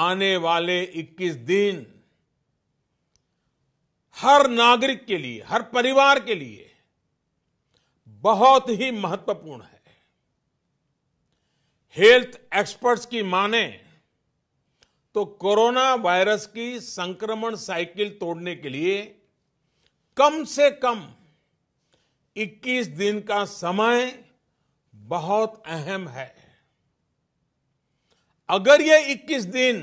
आने वाले 21 दिन हर नागरिक के लिए हर परिवार के लिए बहुत ही महत्वपूर्ण है हेल्थ एक्सपर्ट्स की माने तो कोरोना वायरस की संक्रमण साइकिल तोड़ने के लिए कम से कम 21 दिन का समय बहुत अहम है अगर ये 21 दिन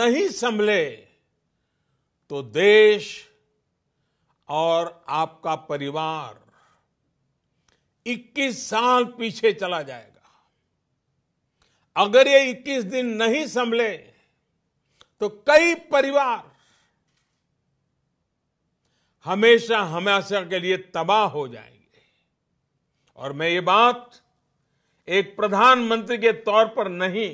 नहीं संभले तो देश और आपका परिवार 21 साल पीछे चला जाएगा अगर ये 21 दिन नहीं संभले तो कई परिवार हमेशा हमेशा के लिए तबाह हो जाएंगे और मैं ये बात एक प्रधानमंत्री के तौर पर नहीं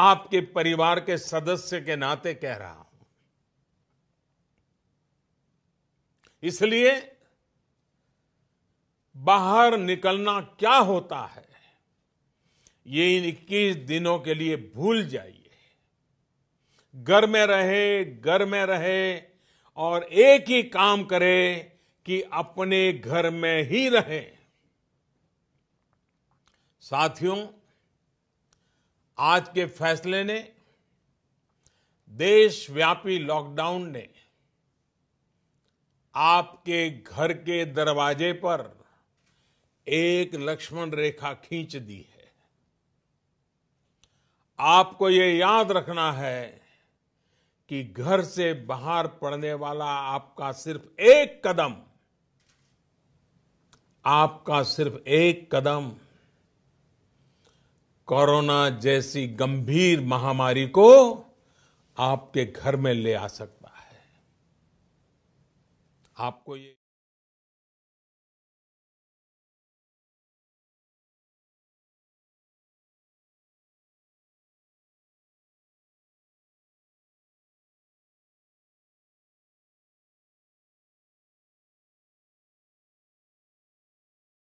आपके परिवार के सदस्य के नाते कह रहा हूं इसलिए बाहर निकलना क्या होता है ये इन इक्कीस दिनों के लिए भूल जाइए घर में रहे घर में रहे और एक ही काम करे कि अपने घर में ही रहें साथियों आज के फैसले ने देशव्यापी लॉकडाउन ने आपके घर के दरवाजे पर एक लक्ष्मण रेखा खींच दी है आपको ये याद रखना है कि घर से बाहर पड़ने वाला आपका सिर्फ एक कदम आपका सिर्फ एक कदम कोरोना जैसी गंभीर महामारी को आपके घर में ले आ सकता है आपको ये